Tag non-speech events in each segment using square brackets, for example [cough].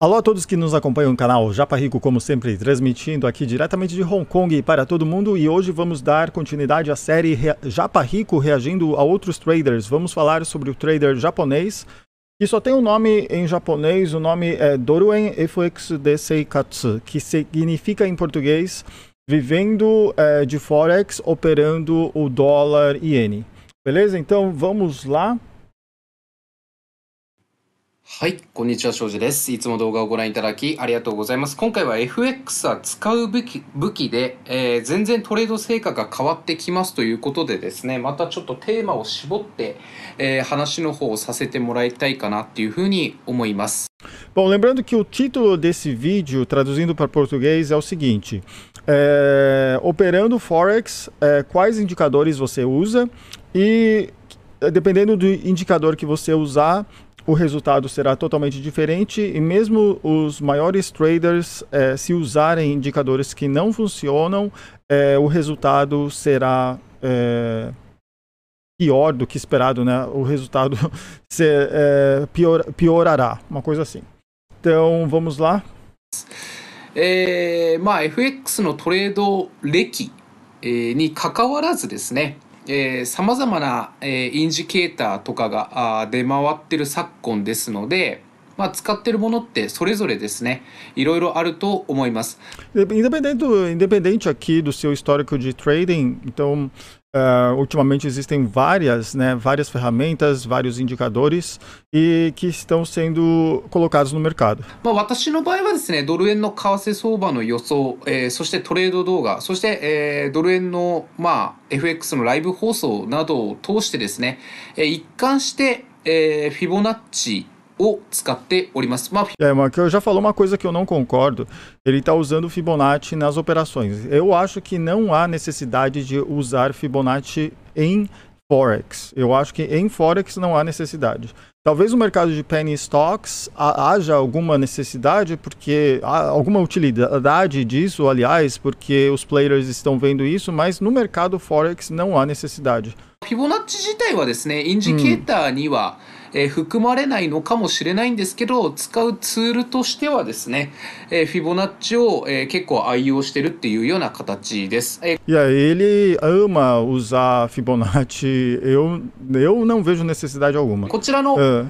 Alô a todos que nos acompanham no canal Japa Rico, como sempre, transmitindo aqui diretamente de Hong Kong para todo mundo e hoje vamos dar continuidade à série Re Japa Rico reagindo a outros traders. Vamos falar sobre o trader japonês que só tem um nome em japonês, o nome é Doruen FX de Seikatsu, que significa em português vivendo é, de Forex operando o dólar iene. Beleza? Então vamos lá. はい、こんにちは、庄司です。いつも動画をご覧いただきありがとうございます。今回は FX は使う武器武器で、えー、全然トレード成果が変わってきますということでですね、またちょっとテーマを絞って、えー、話の方をさせてもらいたいかなっていうふうに思います。Bom, lembrando que o título desse vídeo, traduzindo para português, é o seguinte: é, operando Forex, é, quais indicadores você usa e, dependendo do indicador que você usar, o resultado será totalmente diferente e mesmo os maiores traders, é, se usarem indicadores que não funcionam, é, o resultado será é, pior do que esperado, né? O resultado [laughs] pior, piorará, uma coisa assim. Então, vamos lá. えーまあ、FX のトレード歴、えー、に関わらずですね、さまざまな、えー、インジケーターとかが出回ってる昨今ですので、まあ、使ってるものってそれぞれですね、いろいろあると思います。Independente, independente aqui do seu histórico de trading, então Uh, ultimamente existem várias, né, várias ferramentas, vários indicadores e que estão sendo colocados no mercado. まあ私の場合はですね、ドル円の為替相場の予想、えー、そしてトレード動画、そして、えー、ドル円のまあのライブ放送などを通してですね、えー、一貫して、えー、フィボナッチ é を使っております。まあ、é, Marco, já falou uma coisa que eu não concordo. Ele está usando Fibonacci nas operações. Eu acho que não há necessidade de usar Fibonacci em Forex. Eu acho que em Forex não há necessidade. Talvez no mercado de penny stocks haja alguma necessidade, porque há alguma utilidade disso, aliás, porque os players estão vendo isso, mas no mercado Forex não há necessidade. Fibonacci 自体はですね、インジケーターには、うんえー、含まれないのかもしれないんですけど、使うツールとしてはですね、えー、フィボナッチを、えー、結構愛用してるっていうような形です。えー、y e ele ama usar Fibonacci. Eu, eu não vejo necessidade alguma. こちらの、uh.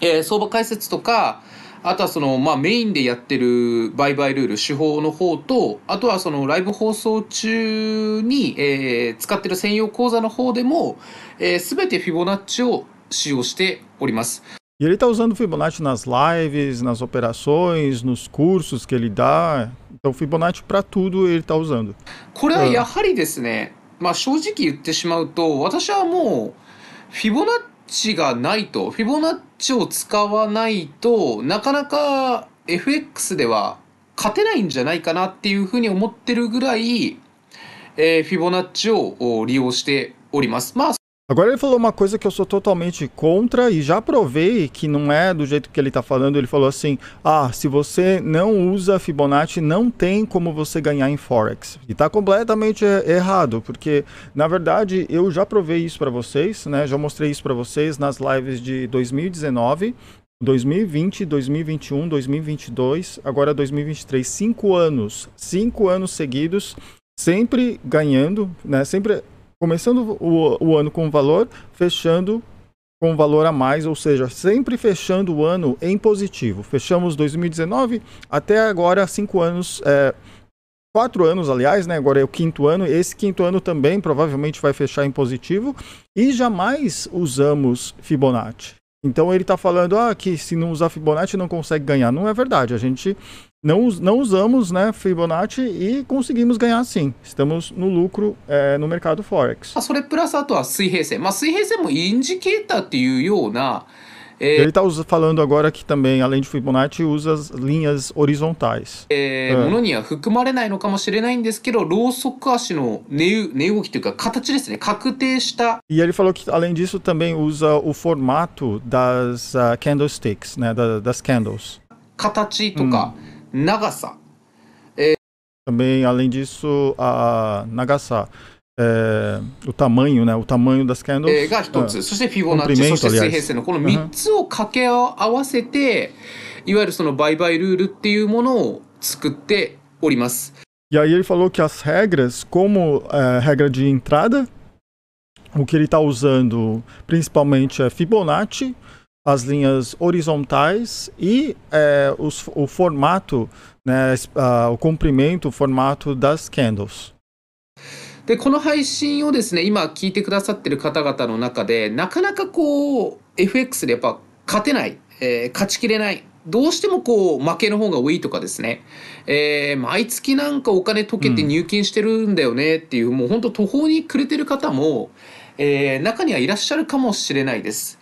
えー、相場解説とか、あとはその、まあ、メインでやってる売買ルール、手法の方と、あとはそのライブ放送中に、えー、使ってる専用講座の方でも、す、えー、べ、てフィボナッチを使用しております。E ele está usando Fibonacci nas lives, nas operações, nos cursos que ele dá. Então, Fibonacci para tudo ele está usando. これはやはりですね、まあ正直言ってしまうと、私はもう、フィボナッチがないと、フィボナッチを使わないとなかなか FX では勝てないんじゃないかなっていうふうに思ってるぐらい、えー、フィボナッチを利用しております。まあ Agora ele falou uma coisa que eu sou totalmente contra e já provei que não é do jeito que ele está falando. Ele falou assim: ah, se você não usa Fibonacci, não tem como você ganhar em Forex. E está completamente er-, errado, porque na verdade eu já provei isso para vocês, né? Já mostrei isso para vocês nas lives de 2019. 2020, 2021, 2022, agora 2023, cinco anos, cinco anos seguidos, sempre ganhando, né? Sempre começando o, o ano com valor, fechando com valor a mais, ou seja, sempre fechando o ano em positivo. Fechamos 2019 até agora cinco anos, é, quatro anos, aliás, né? Agora é o quinto ano. Esse quinto ano também provavelmente vai fechar em positivo e jamais usamos Fibonacci. Então ele está falando ah, que se não usar Fibonacci não consegue ganhar. Não é verdade. A gente não, não usamos né, Fibonacci e conseguimos ganhar sim. Estamos no lucro é, no mercado Forex. Ah, ele está é, falando agora que também, além de Fibonacci, usa as linhas horizontais. É, é. E ele falou que, além disso, também usa o formato das uh, candlesticks, né, da, das candles. 形とか。うん Nagasa. É... Também, além disso, a Nagasa. É, o tamanho, né? O tamanho das candles. É, né? né? e 3 aí ele falou que as regras, como é, regra de entrada, o que ele está usando principalmente é Fibonacci, as linhas horizontais e é, os, o formato, né, a, o comprimento, o formato das candles. でこの配信をですね今聞いてくださってる方々の中でなかなかこう FX でやっぱ勝てない、えー、勝ちきれないどうしてもこう負けの方が多いとかですね、えー、毎月なんかお金溶けて入金してるんだよねっていう、うん、もう本当途方に暮れてる方も、えー、中にはいらっしゃるかもしれないです。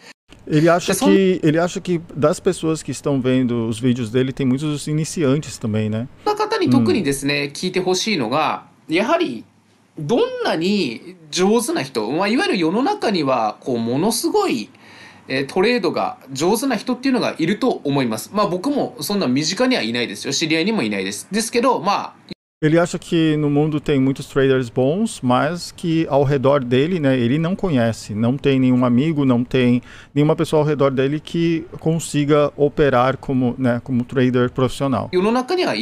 Ele acha, p e s s o e l e acha que das pessoas que estão vendo os vídeos dele, tem muitos iniciantes também, né? 方に特にですね、聞いてほしいのが、やはり、どんなに上手な人、まあ、いわゆる世の中には、こう、ものすごい、えトレードが上手な人っていうのがいると思います。まあ僕もそんな身近にはいないですよ。知り合いにもいないです。ですけど、まあ、Ele acha que no mundo tem muitos traders bons, mas que ao redor dele, né, ele não conhece, não tem nenhum amigo, não tem nenhuma pessoa ao redor dele que consiga operar como, né, como trader profissional. Ah.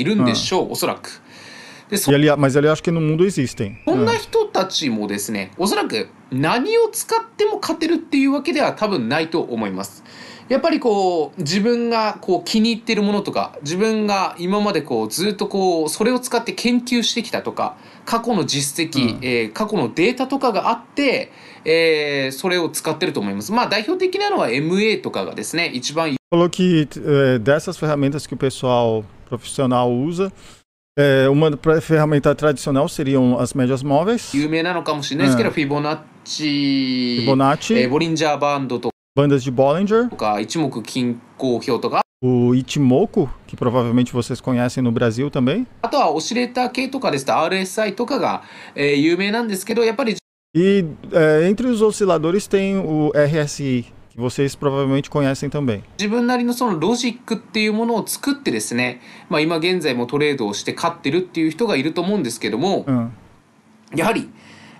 ele acha que no mundo existem. こんな人たちもですね、おそらく何を使っても勝てるっていうわけでは多分ないと思います。Ah. やっぱりこう自分がこう気に入ってるものとか自分が今までこうずっとこうそれを使って研究してきたとか過去の実績、うん、えー、過去のデータとかがあって、えー、それを使ってると思います。まあ、代表的なのは MA とかがですね一番 falou que é, dessas ferramentas que o pessoal profissional usa, é, uma ferramenta tradicional seriam as médias móveis. Fibonacci, Fibonacci. É, Bollinger Band bandas de Bollinger. O Ichimoku, que provavelmente vocês conhecem no Brasil também. Eh, e é, entre os osciladores tem o RSI, que vocês provavelmente conhecem também. Hum. やはり、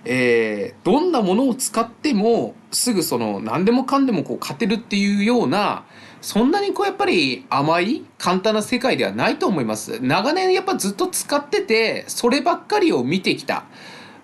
えー、どんなものを使ってもすぐその何でもかんでもこう勝てるっていうようなそんなにこうやっぱり甘い簡単な世界ではないと思います長年やっぱずっと使っててそればっかりを見てきた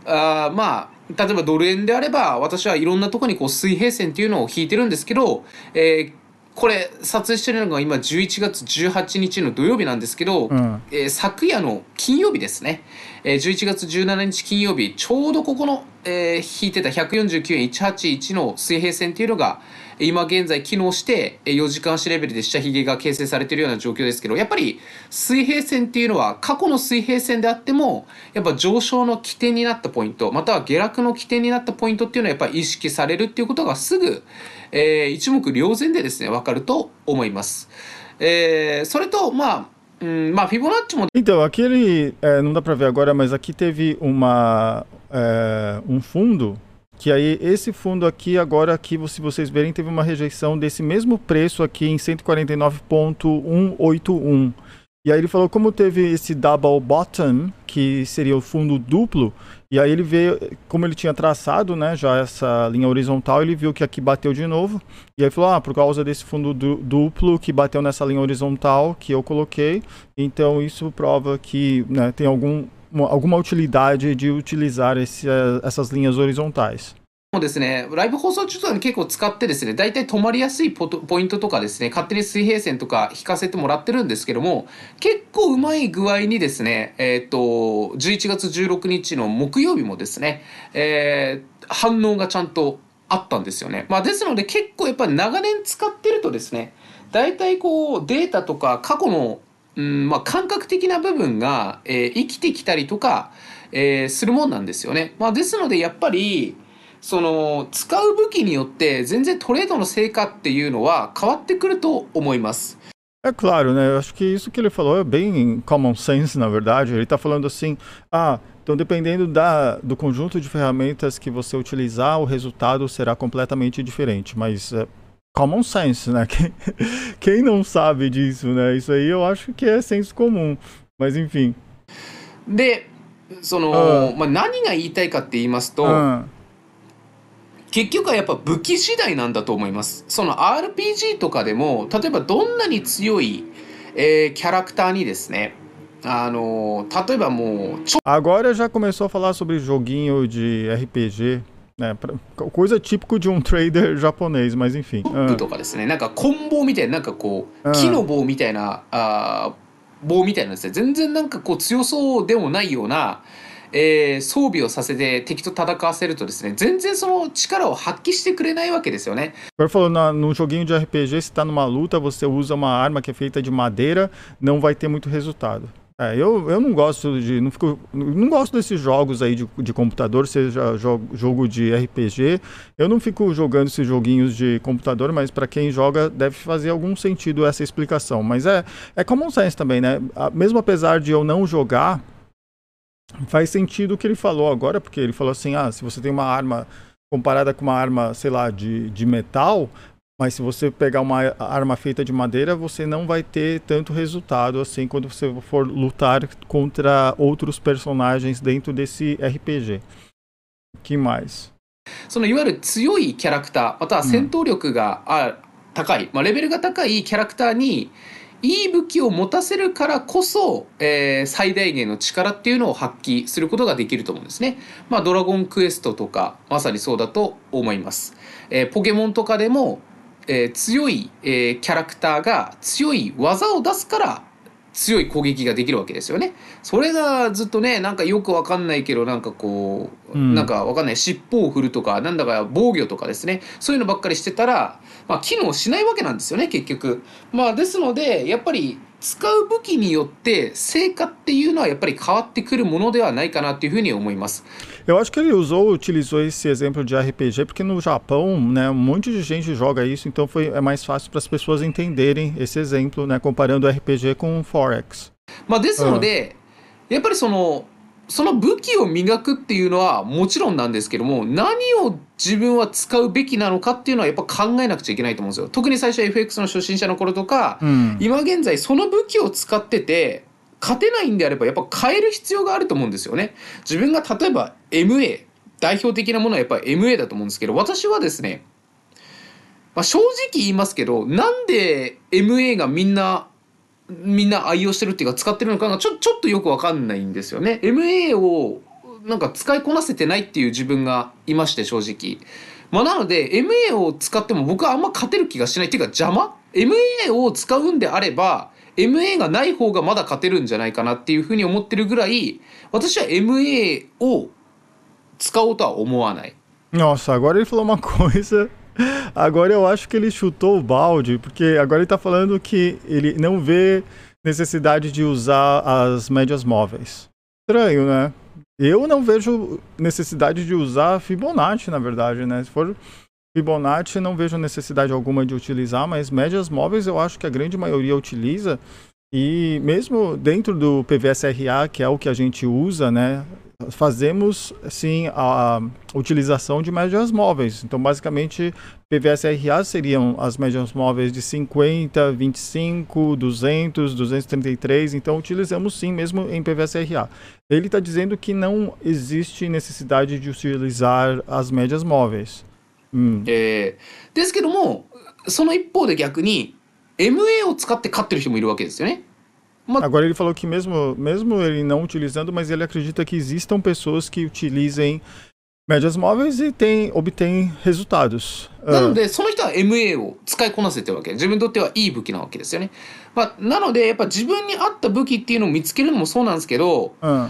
あまあ例えばドル円であれば私はいろんなとこにこう水平線っていうのを引いてるんですけど、えー、これ撮影してるのが今11月18日の土曜日なんですけど、うん、えー、昨夜の金曜日ですね、えー、11月17日金曜日ちょうどここの、えー、引いてた149円181の水平線っていうのが今現在機能して4時間足レベルで下髭が形成されてるような状況ですけどやっぱり水平線っていうのは過去の水平線であってもやっぱ上昇の起点になったポイントまたは下落の起点になったポイントっていうのはやっぱり意識されるっていうことがすぐ então, aquele. É, não dá para ver agora, mas aqui teve uma. É, um fundo. Que aí, esse fundo aqui, agora aqui, se vocês verem, teve uma rejeição desse mesmo preço aqui em 149,181. E aí ele falou, como teve esse double bottom, que seria o fundo duplo, e aí ele veio, como ele tinha traçado, né, já essa linha horizontal, ele viu que aqui bateu de novo. E aí falou, ah, por causa desse fundo du duplo que bateu nessa linha horizontal que eu coloquei, então isso prova que né, tem algum, uma, alguma utilidade de utilizar esse, eh, essas linhas horizontais. もですね、ライブ放送中とかに結構使ってですね、大体止まりやすいポイントとかですね、勝手に水平線とか引かせてもらってるんですけども、結構うまい具合にですね、えっ、と、11月16日の木曜日もですね、えー、反応がちゃんとあったんですよね。まあ、ですので結構やっぱり長年使ってるとですね、大体こうデータとか過去の、うんまあ、感覚的な部分が、えー、生きてきたりとか、えするもんなんですよね。まあ、ですのでやっぱり、その使う武器によって全然トレードの成果っていうのは変わってくると思います。É claro, né? Eu acho que isso que ele falou é bem common sense, na verdade. Ele está falando assim: ah, então dependendo da, do conjunto de ferramentas que você utilizar, o resultado será completamente diferente. Mas é common sense, né? [laughs] Quem, quem não sabe disso, né? Isso aí eu acho que é senso comum. Mas enfim. De, その、uh, ah. まあ、何が言いたいかって言いますと、uh, 結局はやっぱ武器次第なんだと思います。その RPG とかでも、例えばどんなに強い、えー、キャラクターにですね、あの、例えばもう、Agora já começou a falar sobre joguinho de RPG. É, coisa típico de um trader japonês, mas enfim. とかですね、なんか棍棒みたいな、なんかこう、木の棒みたいな、あ棒みたいなですね、全然なんかこう強そうでもないような、えー、装備をさせて敵と戦わせるとですね、全然その力を発揮してくれないわけですよね。Agora falou, na, num joguinho de RPG, se tá numa luta, você usa uma arma que é feita de madeira, não vai ter muito resultado. É, eu, eu não gosto de. Não, fico, não gosto desses jogos aí de, de computador, seja jogo, jogo de RPG. Eu não fico jogando esses joguinhos de computador, mas para quem joga deve fazer algum sentido essa explicação. Mas é, é common sense também, né? Mesmo apesar de eu não jogar faz sentido o que ele falou agora, porque ele falou assim: ah, se você tem uma arma comparada com uma arma, sei lá, de, de metal, mas se você pegar uma arma feita de madeira, você não vai ter tanto resultado assim quando você for lutar contra outros personagens dentro desse RPG. Que mais? そのいわゆる強いキャラクターまたは戦闘力が、うん、あ高い、まあ、レベルが高いキャラクターに、うんいい武器を持たせるからこそ、えー、最大限の力っていうのを発揮することができると思うんですね。まあ、ドラゴンクエストとか、まさにそうだと思います。えー、ポケモンとかでも、えー、強い、えキャラクターが強い技を出すから強い攻撃ができるわけですよね。それがずっとねなんかよくわかんないけどなんかこう、うん、なんかわかんない尻尾を振るとかなんだか防御とかですねそういうのばっかりしてたら、まあ、機能しないわけなんですよね結局。まあ、ですのでやっぱり使う武器によって成果っていうのはやっぱり変わってくるものではないかなというふうに思います。Eu acho que ele usou, utilizou esse exemplo de RPG, porque no Japão, né, um monte de gente joga isso, então foi, é mais fácil para as pessoas entenderem esse exemplo, né, comparando RPG com Forex. Mas, ですので、uh. Ah. É? やっぱりそのその武器を磨くっていうのはもちろんなんですけども、何を自分は使うべきなのかっていうのはやっぱ考えなくちゃいけないと思うんですよ。特に最初 FX の初心者の頃とか、うん、今現在その武器を使ってて、勝てないんであればやっぱ変える必要があると思うんですよね。自分が例えば MA、代表的なものはやっぱ MA だと思うんですけど、私はですね、まあ、正直言いますけど、なんで MA がみんなみんな愛用してるっていうか使ってるのかがちょちょっとよくわかんないんですよね。MA をなんか使いこなせてないっていう自分がいまして正直。まあ、なので MA を使っても僕はあんま勝てる気がしないっていうか邪魔 ?MA を使うんであれば MA がない方がまだ勝てるんじゃないかなっていうふうに思ってるぐらい私は MA を使おうとは思わない。Nossa, agora ele falou uma coisa Agora eu acho que ele chutou o balde, porque agora ele está falando que ele não vê necessidade de usar as médias móveis. Estranho, né? Eu não vejo necessidade de usar Fibonacci, na verdade, né? Se for Fibonacci, não vejo necessidade alguma de utilizar, mas médias móveis eu acho que a grande maioria utiliza. E mesmo dentro do PVSRA, que é o que a gente usa, né? fazemos sim a utilização de médias móveis. Então, basicamente, PVSRA seriam as médias móveis de 50, 25, 200, 233. Então, utilizamos sim mesmo em PVSRA. Ele está dizendo que não existe necessidade de utilizar as médias móveis. Hum. É, ですけども、その一方で逆に MA を使って勝ってる人もいるわけですよね。Uma... Agora ele falou que mesmo, mesmo ele não utilizando, mas ele acredita que existam pessoas que utilizem médias móveis e tem, obtém resultados. なので、その人は MA を使いこなせてるわけ。自分にとってはいい武器なわけですよね。まあ、なので、やっぱ自分に合った武器っていうのを見つけるのもそうなんですけど、あ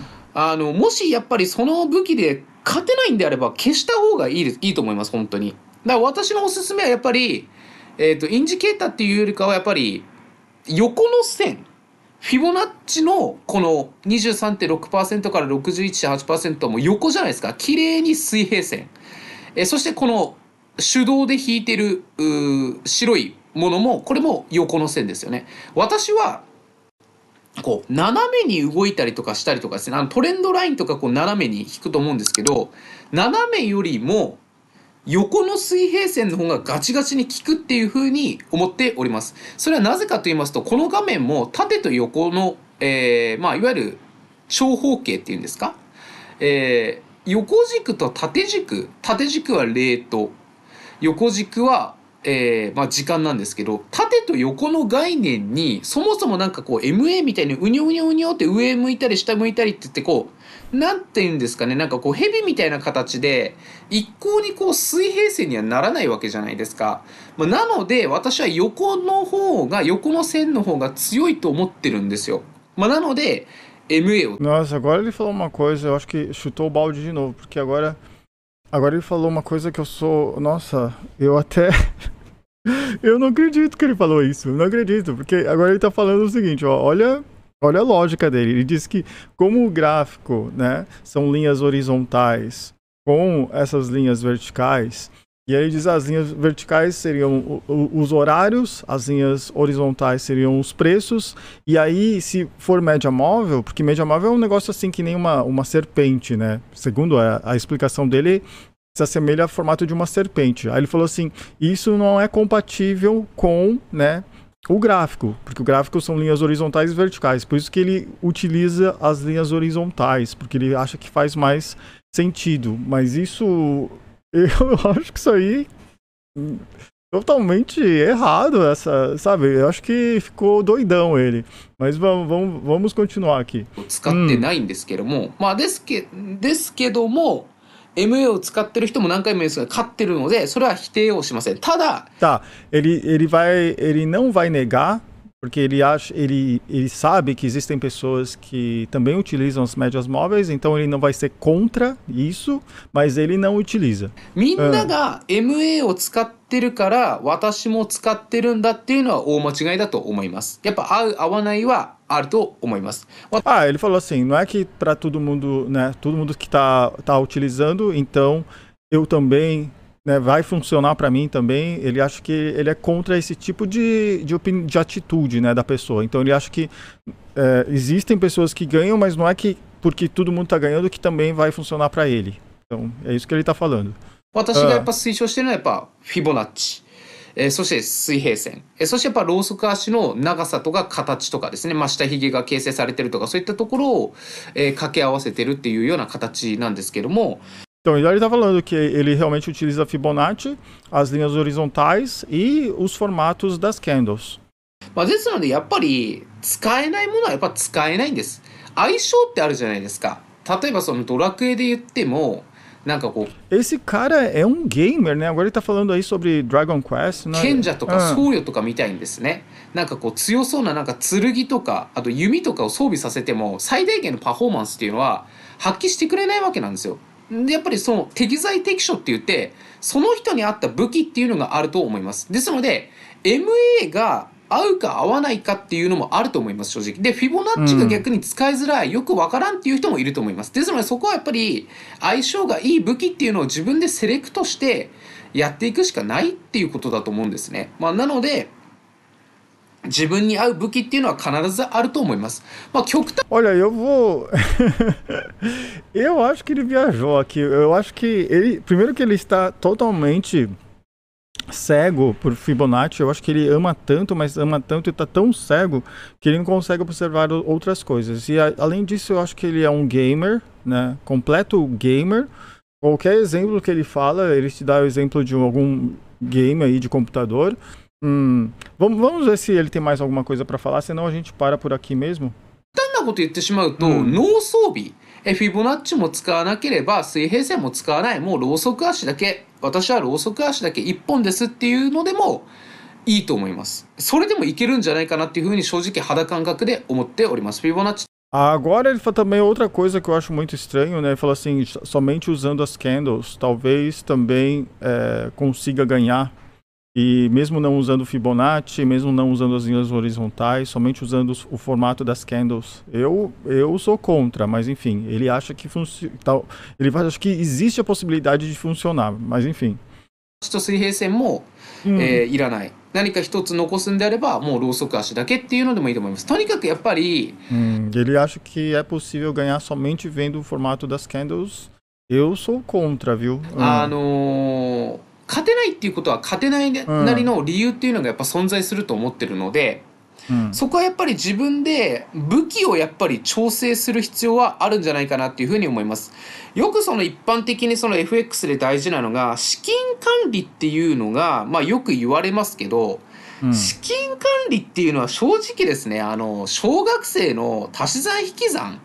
の、もしやっぱりその武器で勝てないんであれば、消した方がいいいいと思います、本当に。だから私のおすすめはやっぱり、えっ、ー、と、インジケーターっていうよりかは、やっぱり、横の線。フィボナッチのこの23.6%から61.8%も横じゃないですか。綺麗に水平線。えそしてこの手動で引いてる白いものもこれも横の線ですよね。私はこう斜めに動いたりとかしたりとかですねあのトレンドラインとかこう斜めに引くと思うんですけど斜めよりも横の水平線の方がガチガチに効くっていう風に思っております。それはなぜかと言いますと、この画面も縦と横の、えー、まあ、いわゆる長方形っていうんですか、えー、横軸と縦軸、縦軸はレート、横軸はえー、まあ、時間なんですけど、縦と横の概念に、そもそも何かこう、MA みたいにうにょうにょうにょって上向いたり下向いたりって言ってこう、なんて言うんですかね、なんかこう、蛇みたいな形で、一向にこう、水平線にはならないわけじゃないですか。まあ、なので、私は横の方が、横の線の方が強いと思ってるんですよ。まあ、なので、MA を。Nossa, agora ele falou uma coisa, eu acho que chutou o balde de novo, porque agora Agora ele falou uma coisa que eu sou. Nossa, eu até. [laughs] eu não acredito que ele falou isso. Eu não acredito, porque agora ele tá falando o seguinte, ó, olha. Olha a lógica dele. Ele diz que, como o gráfico né, são linhas horizontais com essas linhas verticais, e aí diz as linhas verticais seriam os horários, as linhas horizontais seriam os preços. E aí, se for média móvel, porque média móvel é um negócio assim que nem uma, uma serpente, né? Segundo a, a explicação dele, se assemelha ao formato de uma serpente. Aí ele falou assim: isso não é compatível com, né? O gráfico, porque o gráfico são linhas horizontais e verticais, por isso que ele utiliza as linhas horizontais, porque ele acha que faz mais sentido. Mas isso eu [laughs] acho que isso aí totalmente errado essa, sabe? Eu acho que ficou doidão ele. Mas vamos, vamos, vamos continuar aqui. tá ele ele vai ele não vai negar porque ele acha, ele, ele sabe que existem pessoas que também utilizam as médias móveis, então ele não vai ser contra isso, mas ele não utiliza. Ah, MA ah, ele falou assim, não é que para todo mundo, né, todo mundo que tá tá utilizando, então eu também né, vai funcionar para mim também. Ele acha que ele é contra esse tipo de, de, de atitude né, da pessoa. Então ele acha que é, existem pessoas que ganham, mas não é que porque todo mundo está ganhando que também vai funcionar para ele. Então é isso que ele está falando. 私がやっぱ推奨してるのはやっぱフィボナッチ。えー、そして水平線、えー、そしてやっぱローソク足の長さとか形とかですね、まあ、下髭が形成されてるとかそういったところを、えー、掛け合わせてるっていうような形なんですけども Então, ele está falando que ele realmente utiliza Fibonacci, as linhas horizontais e os formatos das candles. まあ、ですので、やっぱり使えないものはやっぱ使えないんです。相性ってあるじゃないですか。例えばそのドラクエで言っても、なんかこう。Esse cara é um gamer, né? Agora ele tá falando aí sobre Dragon Quest, né? 賢者とか僧侶とかみたいにですね、うん、なんかこう強そうななんか剣とか、あと弓とかを装備させても、最大限のパフォーマンスっていうのは発揮してくれないわけなんですよ。で、やっぱりその適材適所って言って、その人に合った武器っていうのがあると思います。ですので、MA が合うか合わないかっていうのもあると思います、正直。で、フィボナッチが逆に使いづらい、うん、よくわからんっていう人もいると思います。ですので、そこはやっぱり相性がいい武器っていうのを自分でセレクトしてやっていくしかないっていうことだと思うんですね。まあ、なので、Olha, eu vou. [laughs] eu acho que ele viajou aqui. Eu acho que ele. Primeiro, que ele está totalmente cego por Fibonacci. Eu acho que ele ama tanto, mas ama tanto e está tão cego que ele não consegue observar outras coisas. E a, além disso, eu acho que ele é um gamer, né? Completo gamer. Qualquer exemplo que ele fala, ele te dá o exemplo de algum game aí de computador. Hum, vamos, vamos ver se ele tem mais alguma coisa para falar, senão a gente para por aqui mesmo. Agora ele fala também outra coisa que eu acho muito estranho, né? Ele fala assim, somente usando as candles, talvez também é, consiga ganhar e mesmo não usando Fibonacci, mesmo não usando as linhas horizontais, somente usando o formato das candles, eu, eu sou contra, mas enfim, ele acha que tal, ele acha que existe a possibilidade de funcionar, mas enfim. と水平線も、うん、えー、いらない何か一つ残すんであればもうろうそく足だけっていうのでもいいと思いますとにかくやっぱり、うん、ele acha que é possível ganhar somente vendo o formato das candles eu sou contra viu、うん、あのー hum. ah, 勝てないっていうことは勝てないなりの理由っていうのがやっぱ存在すると思ってるので、うん、そこはやっぱり自分で武器をやっぱり調整する必要はあるんじゃないかなっていうふうに思います。よくその一般的にその FX で大事なのが資金管理っていうのが、まあ、よく言われますけど、うん、資金管理っていうのは正直ですねあの小学生の足し算引き算、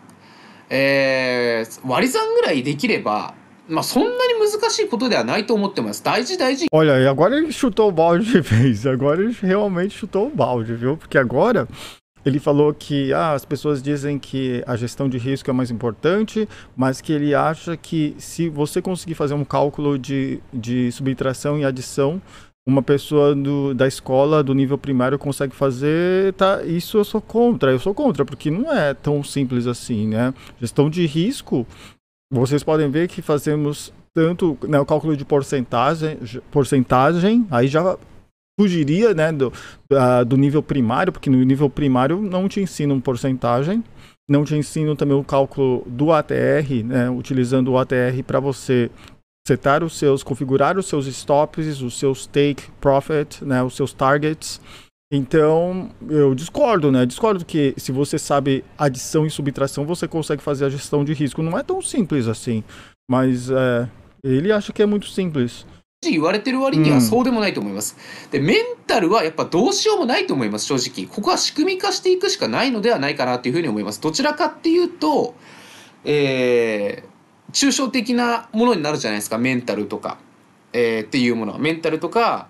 えー、割り算ぐらいできればまあ、そんなに難しいことではないと思ってます。大事, Olha, e agora ele chutou o balde de [laughs] vez. Agora ele realmente chutou o balde, viu? Porque agora ele falou que ah, as pessoas dizem que a gestão de risco é mais importante, mas que ele acha que se você conseguir fazer um cálculo de, de subtração e adição, uma pessoa do, da escola do nível primário consegue fazer, tá, isso eu sou contra, eu sou contra, porque não é tão simples assim, né? Gestão de risco vocês podem ver que fazemos tanto né, o cálculo de porcentagem, porcentagem aí já fugiria né, do, uh, do nível primário, porque no nível primário não te ensinam porcentagem, não te ensinam também o cálculo do ATR, né, utilizando o ATR para você setar os seus, configurar os seus stops, os seus take profit, né, os seus targets. Então, eu discordo, né? Discordo que se você sabe adição e subtração, você consegue fazer a gestão de risco. Não é tão simples assim. Mas é, ele acha que é muito simples. 言われてる割にはそうでもないと思います。で、メンタルはやっぱどうしようもないと思います、正直。ここは仕組み化していくしかないのではないかなというふうに思います。どちらかっていうと、えー、抽象的なものになるじゃないですか、メンタルとか、えー、っていうものは。メンタルとか、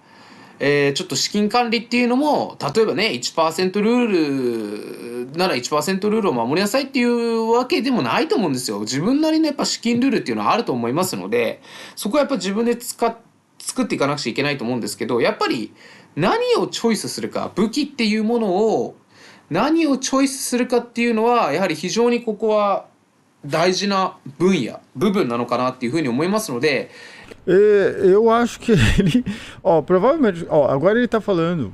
えー、ちょっと資金管理っていうのも例えばね1%ルールなら1%ルールを守りなさいっていうわけでもないと思うんですよ自分なりのやっぱ資金ルールっていうのはあると思いますのでそこはやっぱ自分で使っ作っていかなくちゃいけないと思うんですけどやっぱり何をチョイスするか武器っていうものを何をチョイスするかっていうのはやはり非常にここは大事な分野部分なのかなっていうふうに思いますので É, eu acho que [laughs] ele. Ó, provavelmente. Ó, agora ele tá falando.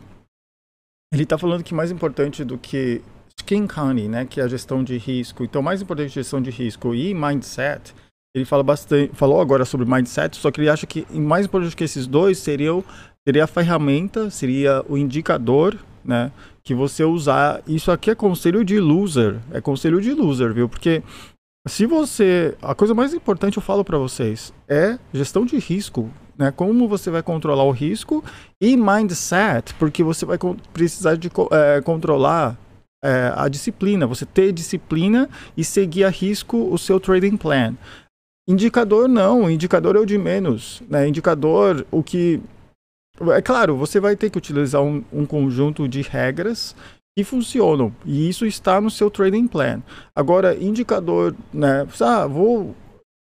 Ele tá falando que mais importante do que skin counting, né? Que é a gestão de risco. Então, mais importante gestão de risco e mindset. Ele fala bastante, falou agora sobre mindset, só que ele acha que mais importante que esses dois seriam seria a ferramenta, seria o indicador, né? Que você usar. Isso aqui é conselho de loser, é conselho de loser, viu? Porque se você, a coisa mais importante eu falo para vocês é gestão de risco, né? Como você vai controlar o risco e mindset, porque você vai precisar de é, controlar é, a disciplina, você ter disciplina e seguir a risco o seu trading plan. Indicador não, indicador é o de menos, né? Indicador, o que é claro, você vai ter que utilizar um, um conjunto de regras que funcionam e isso está no seu trading plan. Agora, indicador, né? Ah, vou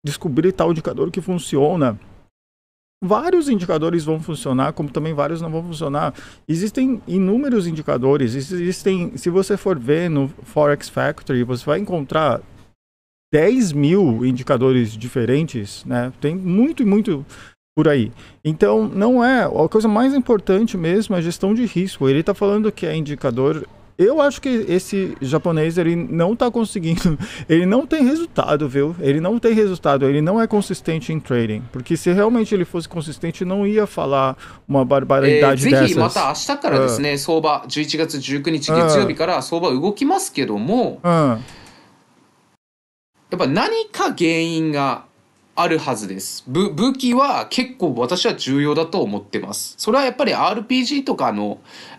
descobrir tal indicador que funciona. Vários indicadores vão funcionar, como também vários não vão funcionar. Existem inúmeros indicadores. Existem, se você for ver no Forex Factory, você vai encontrar 10 mil indicadores diferentes, né? Tem muito, muito por aí. Então, não é. A coisa mais importante mesmo é a gestão de risco. Ele está falando que é indicador eu acho que esse japonês ele não está conseguindo, [laughs] ele não tem resultado, viu? Ele não tem resultado, ele não é consistente em trading, porque se realmente ele fosse consistente, não ia falar uma barbaridade é, dessas. また明日からですね、uh, ah. 月19あるはずです武武器は結構私は重要だと思ってますそれはやっぱり RPG とかの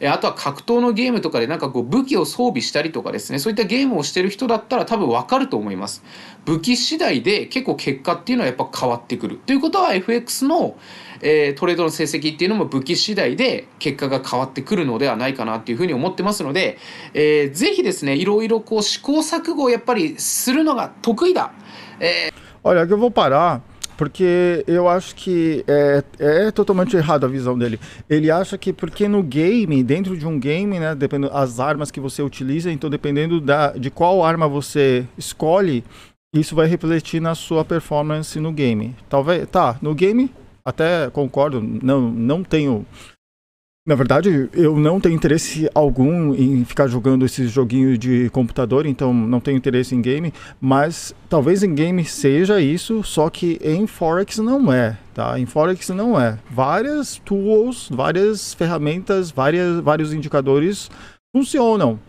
あとは格闘のゲームとかでなんかこう武器を装備したりとかですねそういったゲームをしてる人だったら多分わかると思います武器次第で結構結果っていうのはやっぱ変わってくるということは FX の、えー、トレードの成績っていうのも武器次第で結果が変わってくるのではないかなっていうふうに思ってますので、えー、ぜひですねいろいろこう試行錯誤をやっぱりするのが得意だ、えー Olha, eu vou parar porque eu acho que é, é totalmente errada a visão dele. Ele acha que porque no game, dentro de um game, né, dependendo as armas que você utiliza, então dependendo da, de qual arma você escolhe, isso vai refletir na sua performance no game. Talvez, tá, no game até concordo, não, não tenho na verdade, eu não tenho interesse algum em ficar jogando esse joguinho de computador, então não tenho interesse em game, mas talvez em game seja isso, só que em Forex não é, tá? Em Forex não é. Várias tools, várias ferramentas, várias, vários indicadores funcionam.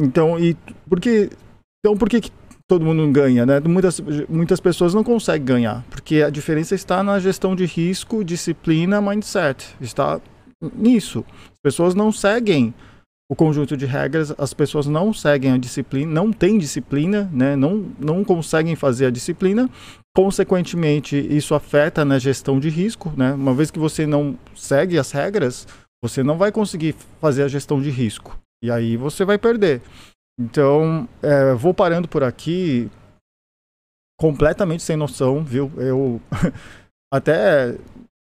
Então, e porque então por que, que todo mundo ganha, né? Muitas, muitas pessoas não conseguem ganhar, porque a diferença está na gestão de risco, disciplina, mindset. Está nisso. As pessoas não seguem o conjunto de regras, as pessoas não seguem a disciplina, não têm disciplina, né? não, não conseguem fazer a disciplina. Consequentemente, isso afeta na gestão de risco. Né? Uma vez que você não segue as regras, você não vai conseguir fazer a gestão de risco. E aí você vai perder. Então, é, vou parando por aqui, completamente sem noção, viu? Eu [laughs] até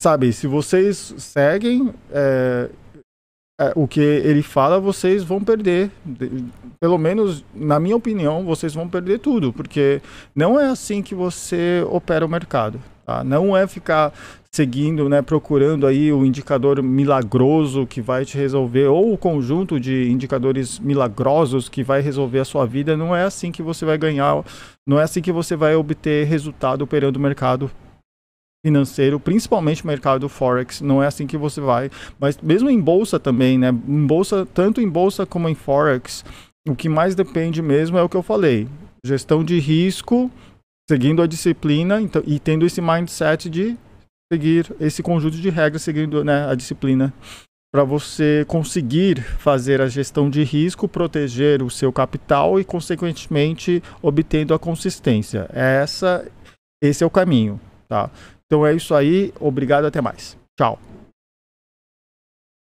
sabe, se vocês seguem é, é, o que ele fala, vocês vão perder. De, pelo menos, na minha opinião, vocês vão perder tudo, porque não é assim que você opera o mercado. Tá? Não é ficar seguindo, né, procurando aí o indicador milagroso que vai te resolver ou o conjunto de indicadores milagrosos que vai resolver a sua vida, não é assim que você vai ganhar, não é assim que você vai obter resultado operando o mercado financeiro, principalmente o mercado do forex, não é assim que você vai, mas mesmo em bolsa também, né? Em bolsa, tanto em bolsa como em forex, o que mais depende mesmo é o que eu falei, gestão de risco, seguindo a disciplina então, e tendo esse mindset de seguir esse conjunto de regras, seguindo né, a disciplina para você conseguir fazer a gestão de risco, proteger o seu capital e consequentemente obtendo a consistência. Essa esse é o caminho, tá? Então é isso aí, obrigado, até mais. Tchau.